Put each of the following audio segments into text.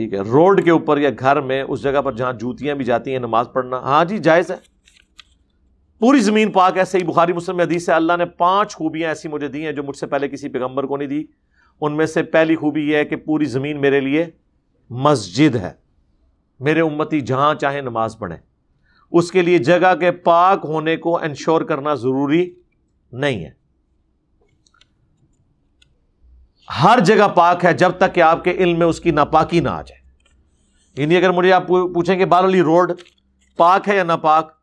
ठीक है रोड के ऊपर या घर में उस जगह पर जहां जूतियां भी जाती हैं नमाज पढ़ना हाँ जी जायज़ है पूरी ज़मीन पाक है सही बुखारी मुस्लिम हदीस है अल्लाह ने पांच खूबियां ऐसी मुझे दी हैं जो मुझसे पहले किसी पैगंबर को नहीं दी उनमें से पहली खूबी यह है कि पूरी ज़मीन मेरे लिए मस्जिद है मेरे उम्मती जहां चाहे नमाज पढ़े उसके लिए जगह के पाक होने को इंश्योर करना ज़रूरी नहीं है हर जगह पाक है जब तक कि आपके इल्म में उसकी नापाकी ना आ जाए यानी अगर मुझे आप पूछेंगे बारली रोड पाक है या नापाक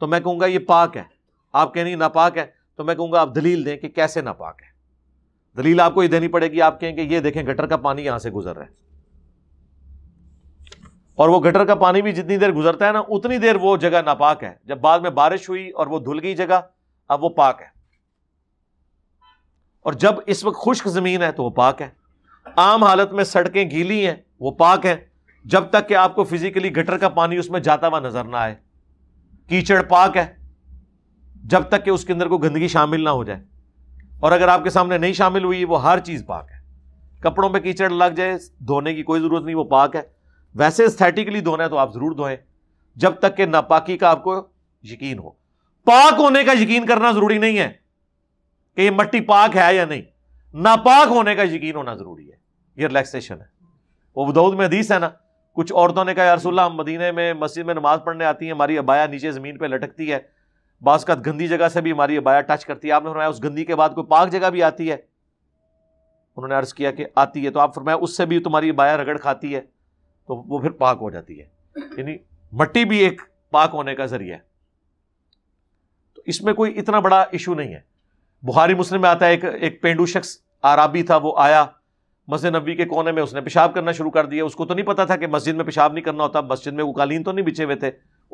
तो मैं कहूंगा ये पाक है आप कहेंगे नापाक है तो मैं कहूंगा आप दलील दें कि कैसे नापाक है दलील आपको ये देनी पड़ेगी आप कहेंगे ये देखें गटर का पानी यहां से गुजर रहा है और वो गटर का पानी भी जितनी देर गुजरता है ना उतनी देर वो जगह नापाक है जब बाद में बारिश हुई और वो धुल गई जगह अब वो पाक है और जब इस वक्त खुश्क ज़मीन है तो वह पाक है आम हालत में सड़कें गीली हैं वो पाक है जब तक कि आपको फिजिकली गटर का पानी उसमें जाता हुआ नजर ना आए कीचड़ पाक है जब तक कि उसके अंदर कोई गंदगी शामिल ना हो जाए और अगर आपके सामने नहीं शामिल हुई वो हर चीज़ पाक है कपड़ों पे कीचड़ लग जाए धोने की कोई ज़रूरत नहीं वो पाक है वैसे स्थेटिकली धोना है तो आप ज़रूर धोएं जब तक कि नापाकी का आपको यकीन हो पाक होने का यकीन करना ज़रूरी नहीं है कि ये मट्टी पाक है या नहीं नापाक होने का यकीन होना जरूरी है ये रिलैक्सेशन है वो बदाऊद में हदीस है ना कुछ औरतों ने कहा रसुल्ला हम मदीने में मस्जिद में नमाज पढ़ने आती है हमारी अबाया नीचे ज़मीन पर लटकती है बास का गंदी जगह से भी हमारी अबाया टच करती है आपने फरमाया उस गंदी के बाद कोई पाक जगह भी आती है उन्होंने अर्ज़ किया कि आती है तो आप फरमाया उससे भी तुम्हारी अबाया रगड़ खाती है तो वो फिर पाक हो जाती है यानी मट्टी भी एक पाक होने का जरिया है तो इसमें कोई इतना बड़ा इशू नहीं है बुहारी मुस्लिम में आता है एक एक पेंडू शख्स आराबी था वो आया मस्जिद नबी के कोने में उसने पेशाब करना शुरू कर दिया उसको तो नहीं पता था कि मस्जिद में पेशाब नहीं करना होता मस्जिद में वो कालीन तो नहीं बिछे हुए थे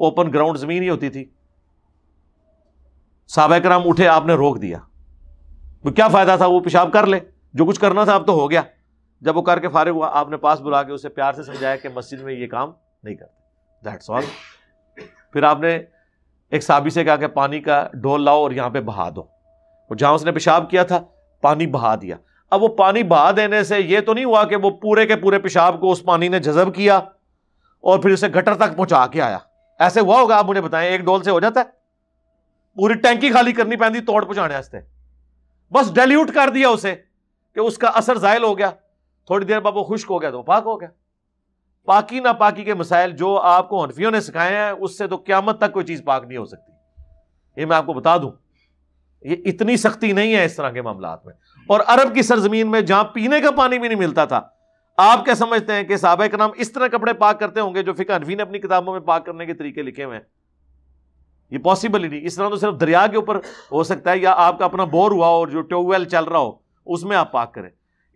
ओपन ग्राउंड जमीन ही होती थी साहब कराम उठे आपने रोक दिया तो क्या फ़ायदा था वो पेशाब कर ले जो कुछ करना था अब तो हो गया जब वो करके फारिग हुआ आपने पास बुला के उसे प्यार से समझाया कि मस्जिद में ये काम नहीं करते दैट्स ऑल फिर आपने एक साबी से कहा कि पानी का डोल लाओ और यहां पर बहा दो और जहां उसने पेशाब किया था पानी बहा दिया अब वो पानी बहा देने से ये तो नहीं हुआ कि वो पूरे के पूरे पेशाब को उस पानी ने जजब किया और फिर उसे गटर तक पहुंचा के आया ऐसे हुआ होगा आप मुझे बताएं एक डोल से हो जाता है पूरी टैंकी खाली करनी पैंती तोड़ पहुंचाने वास्ते बस डेल्यूट कर दिया उसे कि उसका असर जायल हो गया थोड़ी देर बाद वो खुश्क हो गया तो पाक हो गया पाकी ना पाकी के मसाइल जो आपको हनफियों ने सिखाए हैं उससे तो क्यामत तक कोई चीज़ पाक नहीं हो सकती ये मैं आपको बता दूं ये इतनी सख्ती नहीं है इस तरह के मामला में और अरब की सरजमीन में जहां पीने का पानी भी नहीं मिलता था आप क्या समझते हैं कि साहबा के नाम इस तरह कपड़े पाक करते होंगे जो फिका अनवी ने अपनी किताबों में पाक करने के तरीके लिखे हुए हैं ये पॉसिबल ही नहीं इस तरह तो सिर्फ दरिया के ऊपर हो सकता है या आपका अपना बोर हुआ और जो ट्यूबवेल चल रहा हो उसमें आप पाक करें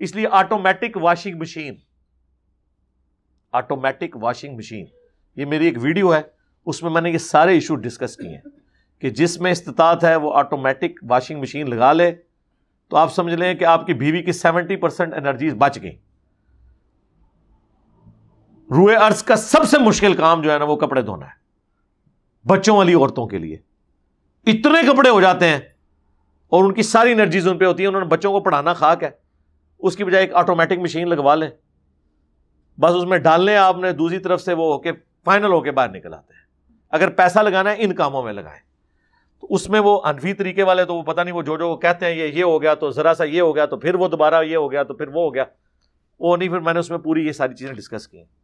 इसलिए automatic washing machine automatic washing machine ये मेरी एक वीडियो है उसमें मैंने ये सारे इशू डिस्कस किए हैं कि जिसमें इस्तात है वो ऑटोमेटिक वाशिंग मशीन लगा ले तो आप समझ लें कि आपकी बीवी की सेवेंटी परसेंट एनर्जीज बच गई रूए अर्ज का सबसे मुश्किल काम जो है ना वो कपड़े धोना है बच्चों वाली औरतों के लिए इतने कपड़े हो जाते हैं और उनकी सारी एनर्जीज उन पर होती है उन्होंने बच्चों को पढ़ाना खाक है उसकी बजाय एक ऑटोमेटिक मशीन लगवा लें बस उसमें डाल लें आपने दूसरी तरफ से वो होके फाइनल होके बाहर निकल आते हैं अगर पैसा लगाना है इन कामों में लगाएं तो उसमें वो अनवी तरीके वाले तो वो पता नहीं वो जो जो वो कहते हैं ये ये हो गया तो ज़रा सा ये हो गया तो फिर वो दोबारा ये हो गया तो फिर वो हो गया वो नहीं फिर मैंने उसमें पूरी ये सारी चीज़ें डिस्कस की हैं